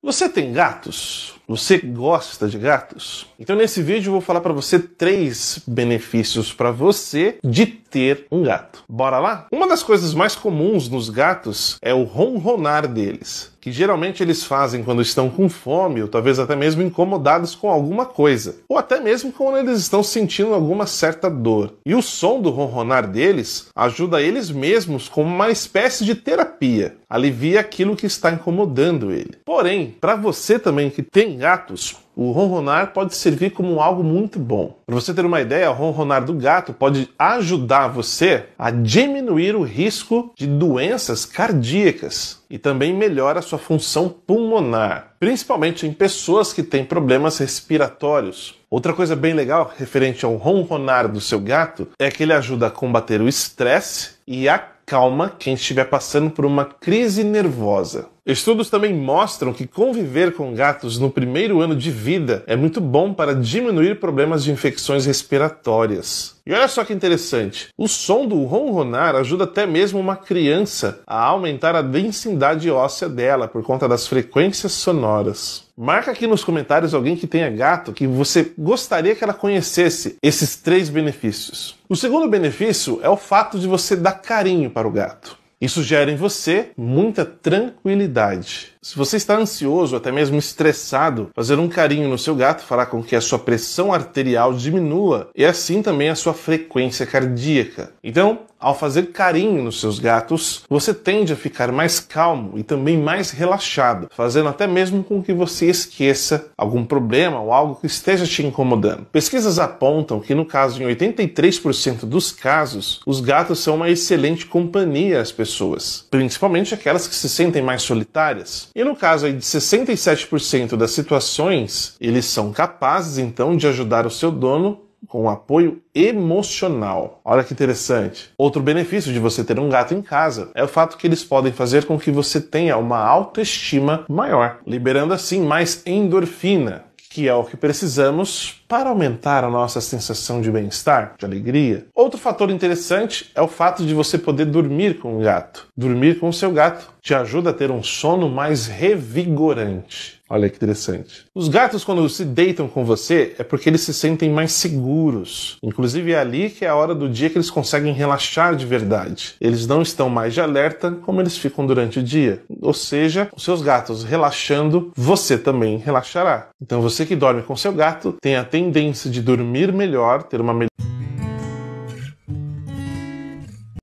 Você tem gatos? Você gosta de gatos? Então nesse vídeo eu vou falar para você três benefícios para você de ter um gato. Bora lá? Uma das coisas mais comuns nos gatos é o ronronar deles, que geralmente eles fazem quando estão com fome ou talvez até mesmo incomodados com alguma coisa, ou até mesmo quando eles estão sentindo alguma certa dor. E o som do ronronar deles ajuda eles mesmos como uma espécie de terapia, alivia aquilo que está incomodando ele. Porém, para você também que tem gatos, o ronronar pode servir como algo muito bom. Para você ter uma ideia, o ronronar do gato pode ajudar você a diminuir o risco de doenças cardíacas e também melhora a sua função pulmonar, principalmente em pessoas que têm problemas respiratórios. Outra coisa bem legal referente ao ronronar do seu gato é que ele ajuda a combater o estresse e acalma quem estiver passando por uma crise nervosa. Estudos também mostram que conviver com gatos no primeiro ano de vida é muito bom para diminuir problemas de infecções respiratórias. E olha só que interessante: o som do ronronar ajuda até mesmo uma criança a aumentar a densidade óssea dela por conta das frequências sonoras. Marca aqui nos comentários alguém que tenha gato que você gostaria que ela conhecesse esses três benefícios. O segundo benefício é o fato de você dar carinho para o gato. Isso gera em você muita tranquilidade. Se você está ansioso, até mesmo estressado, fazer um carinho no seu gato fará com que a sua pressão arterial diminua e assim também a sua frequência cardíaca. Então, ao fazer carinho nos seus gatos, você tende a ficar mais calmo e também mais relaxado, fazendo até mesmo com que você esqueça algum problema ou algo que esteja te incomodando. Pesquisas apontam que, no caso, em 83% dos casos, os gatos são uma excelente companhia às pessoas, principalmente aquelas que se sentem mais solitárias. E no caso aí de 67% das situações, eles são capazes então de ajudar o seu dono com apoio emocional. Olha que interessante. Outro benefício de você ter um gato em casa é o fato que eles podem fazer com que você tenha uma autoestima maior, liberando assim mais endorfina, que é o que precisamos para aumentar a nossa sensação de bem-estar, de alegria. Outro fator interessante é o fato de você poder dormir com o gato. Dormir com o seu gato te ajuda a ter um sono mais revigorante. Olha que interessante. Os gatos, quando se deitam com você, é porque eles se sentem mais seguros. Inclusive, é ali que é a hora do dia que eles conseguem relaxar de verdade. Eles não estão mais de alerta como eles ficam durante o dia. Ou seja, os seus gatos relaxando, você também relaxará. Então, você que dorme com seu gato, tenha atenção tendência de dormir melhor, ter uma melhor.